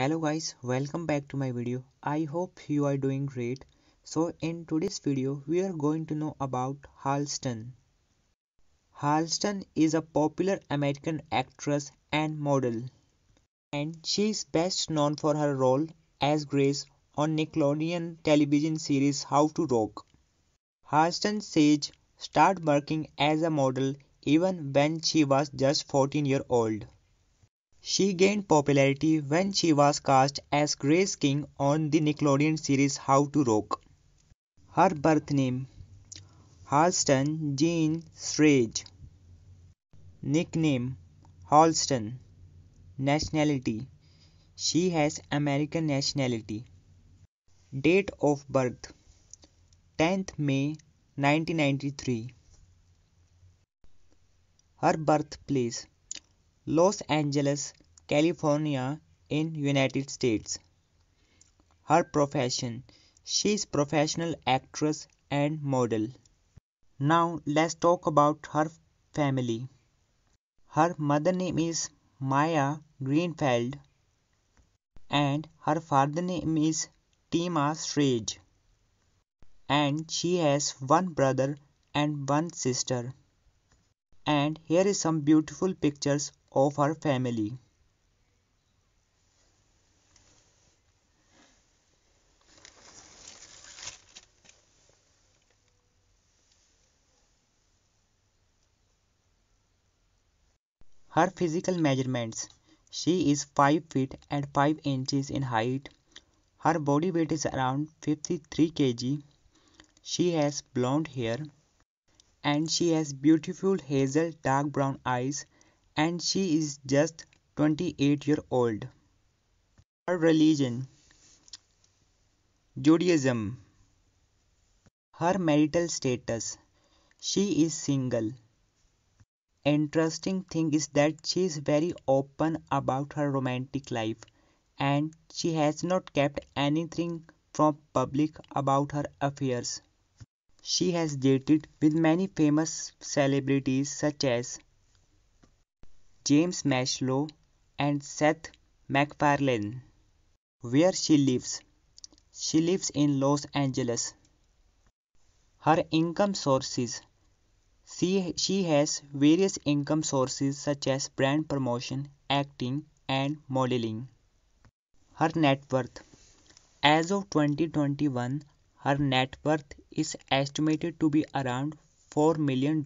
hello guys welcome back to my video i hope you are doing great so in today's video we are going to know about halston halston is a popular american actress and model and she is best known for her role as grace on nickelodeon television series how to rock halston Sage started working as a model even when she was just 14 year old she gained popularity when she was cast as Grace King on the Nickelodeon series How to Rock. Her birth name Halston Jean Shrage. Nickname Halston. Nationality She has American nationality. Date of birth 10th May 1993. Her birthplace Los Angeles, California in United States. Her profession. She is professional actress and model. Now let's talk about her family. Her mother name is Maya Greenfeld and her father name is Tima Srej. and she has one brother and one sister and here is some beautiful pictures of her family. Her physical measurements. She is 5 feet and 5 inches in height. Her body weight is around 53 kg. She has blonde hair and she has beautiful hazel dark brown eyes and she is just 28 year old her religion Judaism her marital status she is single interesting thing is that she is very open about her romantic life and she has not kept anything from public about her affairs she has dated with many famous celebrities such as James Mashlow and Seth MacFarlane. Where she lives? She lives in Los Angeles. Her income sources. She, she has various income sources such as brand promotion, acting, and modeling. Her net worth. As of 2021, her net worth is estimated to be around $4 million.